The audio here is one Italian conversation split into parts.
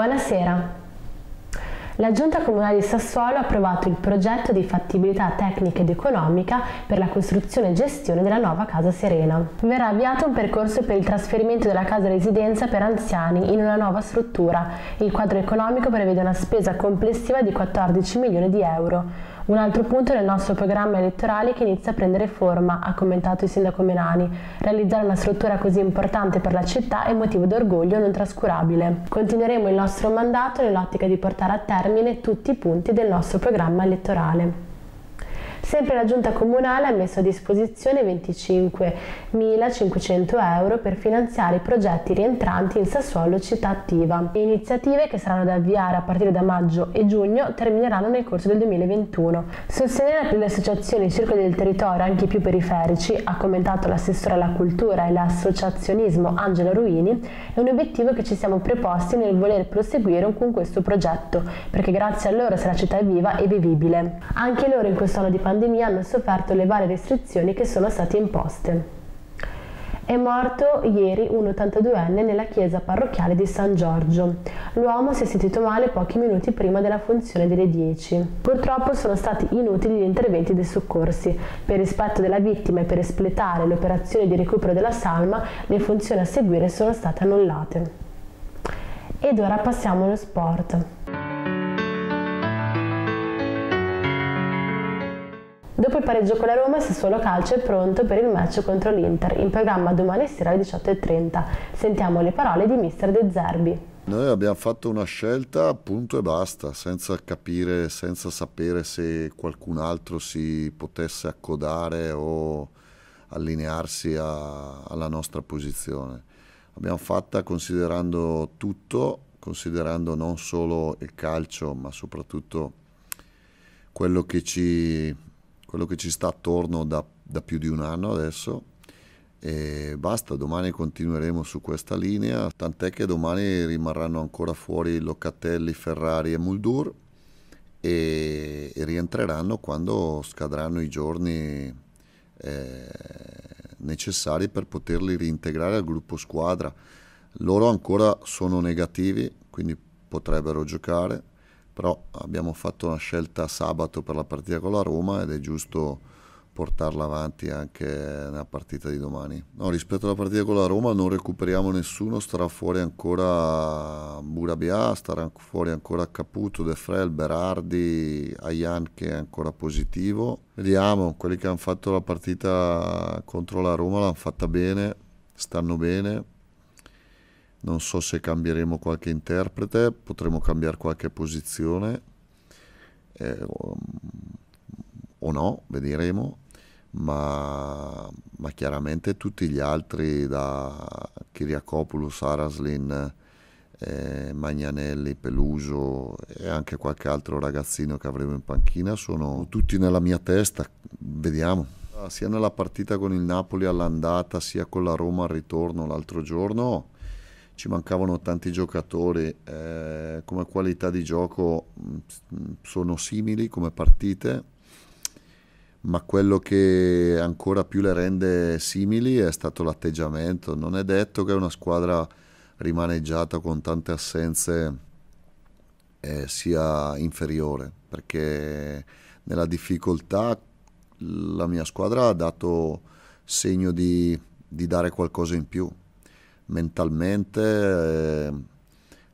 Buonasera. La Giunta Comunale di Sassuolo ha approvato il progetto di fattibilità tecnica ed economica per la costruzione e gestione della nuova Casa Serena. Verrà avviato un percorso per il trasferimento della casa residenza per anziani in una nuova struttura. Il quadro economico prevede una spesa complessiva di 14 milioni di euro un altro punto è nostro programma elettorale che inizia a prendere forma, ha commentato il sindaco Menani. Realizzare una struttura così importante per la città è motivo d'orgoglio non trascurabile. Continueremo il nostro mandato nell'ottica di portare a termine tutti i punti del nostro programma elettorale. Sempre la giunta comunale ha messo a disposizione 25.500 euro per finanziare i progetti rientranti in Sassuolo città attiva. Le iniziative che saranno da avviare a partire da maggio e giugno termineranno nel corso del 2021. Sostenere le associazioni in circoli del territorio anche i più periferici, ha commentato l'assessore alla cultura e l'associazionismo Angela Ruini, è un obiettivo che ci siamo preposti nel voler proseguire con questo progetto, perché grazie a loro se la città è viva e vivibile. Anche loro in questo anno di pandemia hanno sofferto le varie restrizioni che sono state imposte. È morto ieri un 82enne nella chiesa parrocchiale di San Giorgio. L'uomo si è sentito male pochi minuti prima della funzione delle 10. Purtroppo sono stati inutili gli interventi dei soccorsi. Per rispetto della vittima e per espletare l'operazione di recupero della salma, le funzioni a seguire sono state annullate. Ed ora passiamo allo sport. Dopo il pareggio con la Roma, Sassuolo Calcio è pronto per il match contro l'Inter, in programma domani sera alle 18.30. Sentiamo le parole di mister De Zerbi. Noi abbiamo fatto una scelta, punto e basta, senza capire, senza sapere se qualcun altro si potesse accodare o allinearsi a, alla nostra posizione. Abbiamo fatta considerando tutto, considerando non solo il calcio, ma soprattutto quello che ci quello che ci sta attorno da, da più di un anno adesso e basta, domani continueremo su questa linea, tant'è che domani rimarranno ancora fuori Locatelli, Ferrari e Muldur e, e rientreranno quando scadranno i giorni eh, necessari per poterli reintegrare al gruppo squadra. Loro ancora sono negativi, quindi potrebbero giocare però abbiamo fatto una scelta sabato per la partita con la Roma ed è giusto portarla avanti anche nella partita di domani. No, rispetto alla partita con la Roma non recuperiamo nessuno, starà fuori ancora Burabia, starà fuori ancora Caputo, De Frel, Berardi, Ayan che è ancora positivo. Vediamo, quelli che hanno fatto la partita contro la Roma l'hanno fatta bene, stanno bene, non so se cambieremo qualche interprete, potremo cambiare qualche posizione eh, o mm, no, vedremo, ma, ma, chiaramente tutti gli altri da Kiriakopoulos, Araslin, eh, Magnanelli, Peluso e anche qualche altro ragazzino che avremo in panchina sono tutti nella mia testa, vediamo ah, sia nella partita con il Napoli all'andata sia con la Roma al ritorno l'altro giorno ci mancavano tanti giocatori, eh, come qualità di gioco mm, sono simili come partite, ma quello che ancora più le rende simili è stato l'atteggiamento. Non è detto che una squadra rimaneggiata con tante assenze eh, sia inferiore, perché nella difficoltà la mia squadra ha dato segno di, di dare qualcosa in più mentalmente, eh,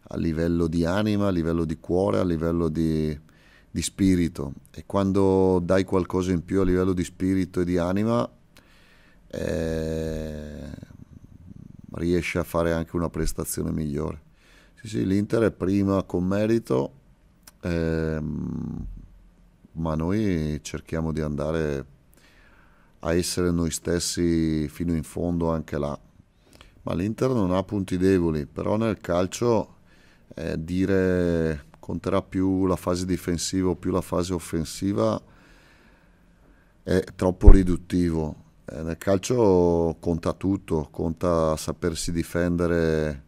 a livello di anima, a livello di cuore, a livello di, di spirito. E quando dai qualcosa in più a livello di spirito e di anima, eh, riesci a fare anche una prestazione migliore. Sì, sì, l'Inter è prima con merito, ehm, ma noi cerchiamo di andare a essere noi stessi fino in fondo anche là ma l'Inter non ha punti deboli, però nel calcio eh, dire conterà più la fase difensiva o più la fase offensiva è troppo riduttivo. Eh, nel calcio conta tutto, conta sapersi difendere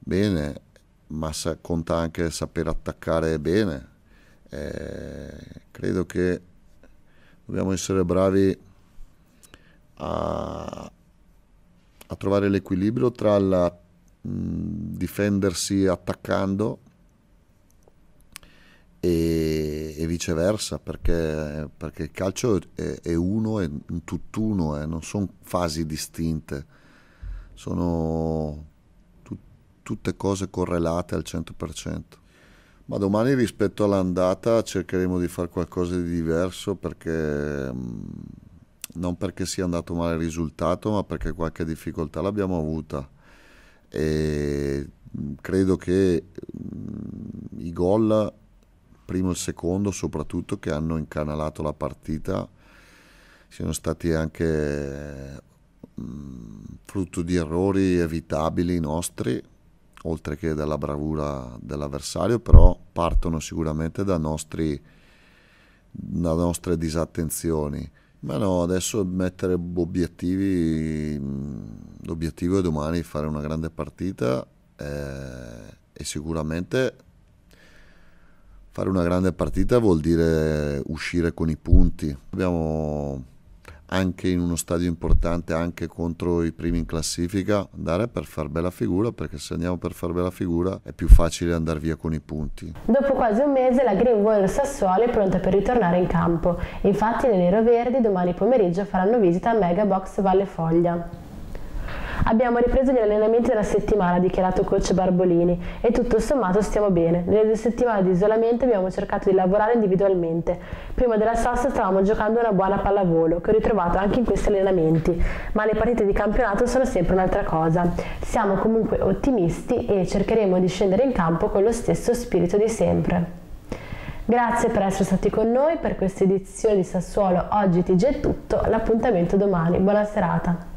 bene, ma sa- conta anche saper attaccare bene. Eh, credo che dobbiamo essere bravi a trovare l'equilibrio tra la, mh, difendersi attaccando e, e viceversa, perché, perché, il calcio è, è uno, è un tutt'uno, eh, non sono fasi distinte, sono tu, tutte cose correlate al 100%. Ma domani rispetto all'andata cercheremo di fare qualcosa di diverso perché non perché sia andato male il risultato, ma perché qualche difficoltà l'abbiamo avuta. E mm, credo che mm, i gol, primo e secondo soprattutto, che hanno incanalato la partita, siano stati anche mm, frutto di errori evitabili nostri, oltre che dalla bravura dell'avversario, però partono sicuramente da, nostri, da nostre disattenzioni. Ma no, adesso mettere obiettivi, mm, l'obiettivo è domani fare una grande partita eh, e sicuramente fare una grande partita vuol dire uscire con i punti. Abbiamo anche in uno stadio importante, anche contro i primi in classifica, andare per far bella figura, perché se andiamo per far bella figura è più facile andare via con i punti. Dopo quasi un mese la Green Warrior Sassuolo è pronta per ritornare in campo. Infatti le Nero Verdi domani pomeriggio faranno visita a Megabox Valle Foglia. Abbiamo ripreso gli allenamenti della settimana, ha dichiarato coach Barbolini, e tutto sommato stiamo bene. Nelle due settimane di isolamento abbiamo cercato di lavorare individualmente. Prima della sosta stavamo giocando una buona pallavolo, che ho ritrovato anche in questi allenamenti, ma le partite di campionato sono sempre un'altra cosa. Siamo comunque ottimisti e cercheremo di scendere in campo con lo stesso spirito di sempre. Grazie per essere stati con noi per questa edizione di Sassuolo Oggi TG è tutto, l'appuntamento domani. Buona serata.